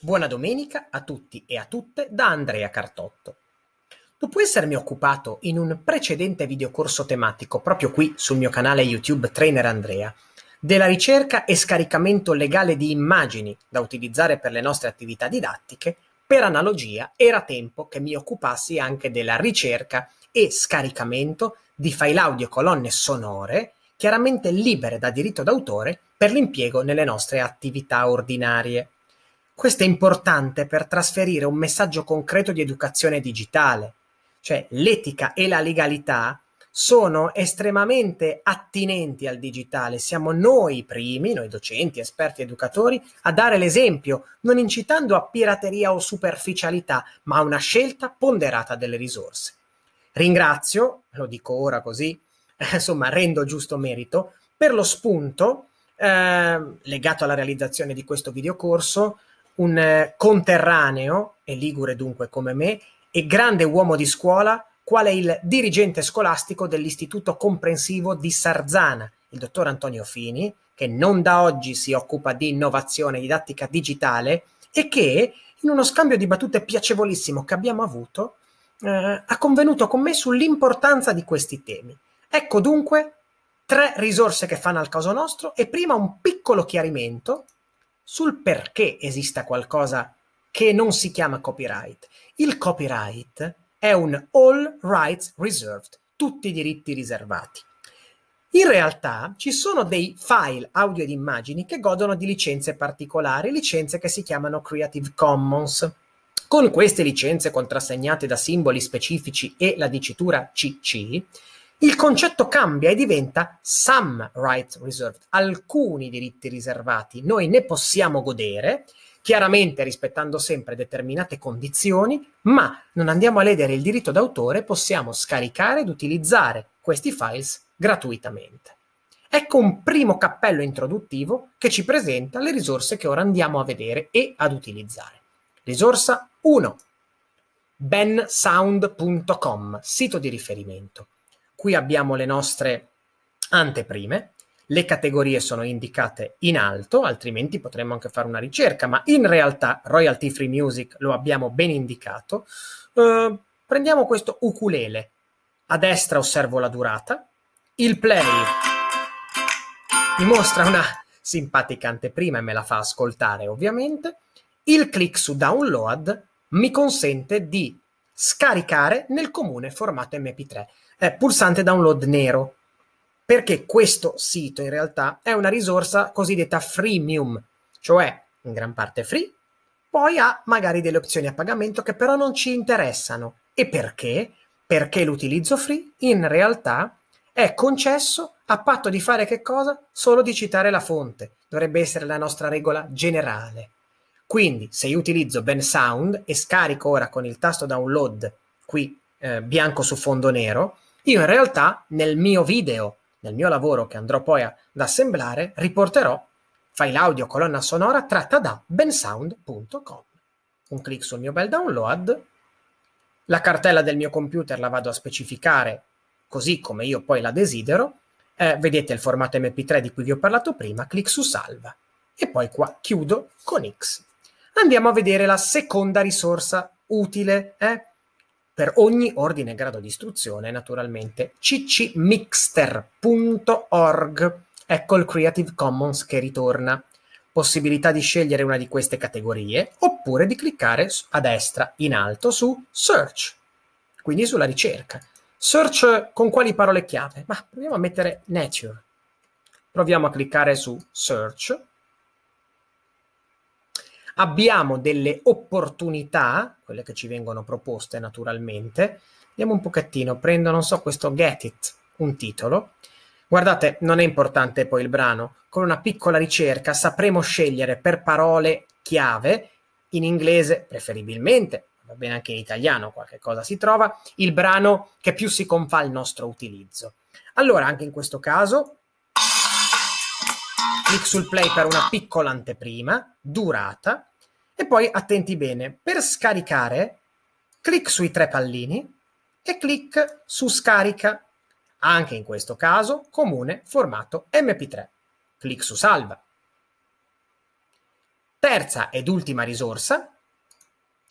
Buona domenica a tutti e a tutte da Andrea Cartotto. Dopo essermi occupato in un precedente videocorso tematico proprio qui sul mio canale YouTube Trainer Andrea della ricerca e scaricamento legale di immagini da utilizzare per le nostre attività didattiche, per analogia era tempo che mi occupassi anche della ricerca e scaricamento di file audio colonne sonore chiaramente libere da diritto d'autore per l'impiego nelle nostre attività ordinarie. Questo è importante per trasferire un messaggio concreto di educazione digitale, cioè l'etica e la legalità sono estremamente attinenti al digitale. Siamo noi primi, noi docenti, esperti, educatori, a dare l'esempio, non incitando a pirateria o superficialità, ma a una scelta ponderata delle risorse. Ringrazio, lo dico ora così, insomma, rendo giusto merito, per lo spunto eh, legato alla realizzazione di questo videocorso, un eh, conterraneo, e ligure dunque come me, e grande uomo di scuola, quale il dirigente scolastico dell'Istituto Comprensivo di Sarzana, il dottor Antonio Fini, che non da oggi si occupa di innovazione didattica digitale e che, in uno scambio di battute piacevolissimo che abbiamo avuto, eh, ha convenuto con me sull'importanza di questi temi. Ecco dunque tre risorse che fanno al caso nostro e prima un piccolo chiarimento sul perché esista qualcosa che non si chiama copyright. Il copyright è un all rights reserved, tutti i diritti riservati. In realtà ci sono dei file audio ed immagini che godono di licenze particolari, licenze che si chiamano Creative Commons. Con queste licenze contrassegnate da simboli specifici e la dicitura CC, il concetto cambia e diventa some rights reserved, alcuni diritti riservati. Noi ne possiamo godere, chiaramente rispettando sempre determinate condizioni, ma non andiamo a ledere il diritto d'autore, possiamo scaricare ed utilizzare questi files gratuitamente. Ecco un primo cappello introduttivo che ci presenta le risorse che ora andiamo a vedere e ad utilizzare. Risorsa 1. bensound.com, sito di riferimento Qui abbiamo le nostre anteprime, le categorie sono indicate in alto, altrimenti potremmo anche fare una ricerca, ma in realtà royalty free music lo abbiamo ben indicato. Eh, prendiamo questo ukulele, a destra osservo la durata, il play mi mostra una simpatica anteprima e me la fa ascoltare ovviamente, il click su download mi consente di scaricare nel comune formato mp3 è pulsante download nero, perché questo sito in realtà è una risorsa cosiddetta freemium, cioè in gran parte free, poi ha magari delle opzioni a pagamento che però non ci interessano. E perché? Perché l'utilizzo free in realtà è concesso a patto di fare che cosa? Solo di citare la fonte. Dovrebbe essere la nostra regola generale. Quindi se io utilizzo Ben Sound e scarico ora con il tasto download qui eh, bianco su fondo nero, io in realtà nel mio video, nel mio lavoro che andrò poi ad assemblare, riporterò file audio colonna sonora tratta da bensound.com. Un clic sul mio bel download, la cartella del mio computer la vado a specificare così come io poi la desidero, eh, vedete il formato mp3 di cui vi ho parlato prima, clic su salva e poi qua chiudo con X. Andiamo a vedere la seconda risorsa utile eh, per ogni ordine e grado di istruzione, naturalmente, ccmixter.org. Ecco il Creative Commons che ritorna. Possibilità di scegliere una di queste categorie oppure di cliccare a destra in alto su Search, quindi sulla ricerca. Search con quali parole chiave? Ma proviamo a mettere nature. Proviamo a cliccare su Search abbiamo delle opportunità, quelle che ci vengono proposte naturalmente. Andiamo un pochettino, prendo, non so, questo Get It, un titolo. Guardate, non è importante poi il brano, con una piccola ricerca sapremo scegliere per parole chiave, in inglese preferibilmente, va bene anche in italiano, qualche cosa si trova, il brano che più si confà al nostro utilizzo. Allora, anche in questo caso, clic sul play per una piccola anteprima, durata, e poi attenti bene, per scaricare clic sui tre pallini e clic su scarica, anche in questo caso comune formato mp3. Clic su salva. Terza ed ultima risorsa,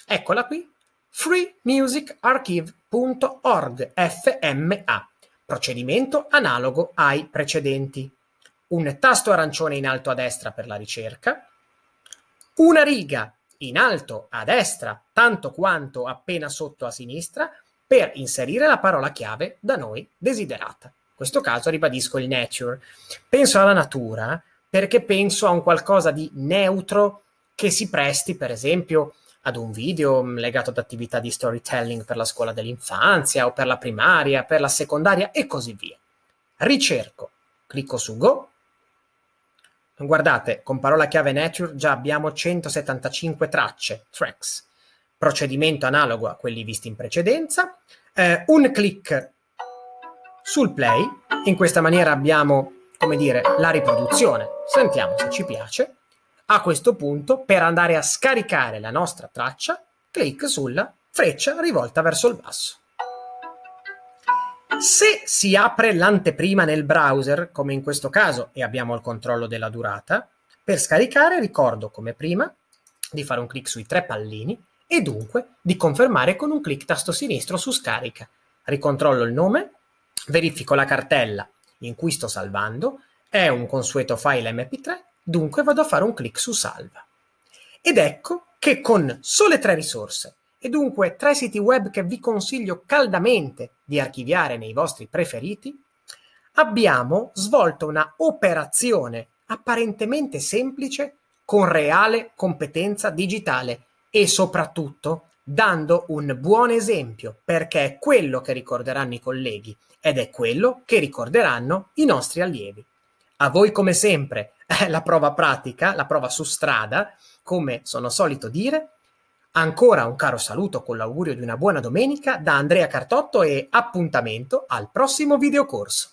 eccola qui, freemusicarchive.org FMA, procedimento analogo ai precedenti un tasto arancione in alto a destra per la ricerca, una riga in alto a destra, tanto quanto appena sotto a sinistra, per inserire la parola chiave da noi desiderata. In questo caso ribadisco il nature. Penso alla natura perché penso a un qualcosa di neutro che si presti, per esempio, ad un video legato ad attività di storytelling per la scuola dell'infanzia o per la primaria, per la secondaria e così via. Ricerco, clicco su Go Guardate, con parola chiave Nature già abbiamo 175 tracce, tracks, procedimento analogo a quelli visti in precedenza, eh, un clic sul play, in questa maniera abbiamo, come dire, la riproduzione, sentiamo se ci piace, a questo punto per andare a scaricare la nostra traccia, clic sulla freccia rivolta verso il basso. Se si apre l'anteprima nel browser, come in questo caso, e abbiamo il controllo della durata, per scaricare ricordo come prima di fare un clic sui tre pallini e dunque di confermare con un clic tasto sinistro su scarica. Ricontrollo il nome, verifico la cartella in cui sto salvando, è un consueto file mp3, dunque vado a fare un clic su salva. Ed ecco che con sole tre risorse e dunque tre siti web che vi consiglio caldamente di archiviare nei vostri preferiti, abbiamo svolto una operazione apparentemente semplice con reale competenza digitale e soprattutto dando un buon esempio perché è quello che ricorderanno i colleghi ed è quello che ricorderanno i nostri allievi. A voi come sempre la prova pratica, la prova su strada, come sono solito dire, Ancora un caro saluto con l'augurio di una buona domenica da Andrea Cartotto e appuntamento al prossimo videocorso.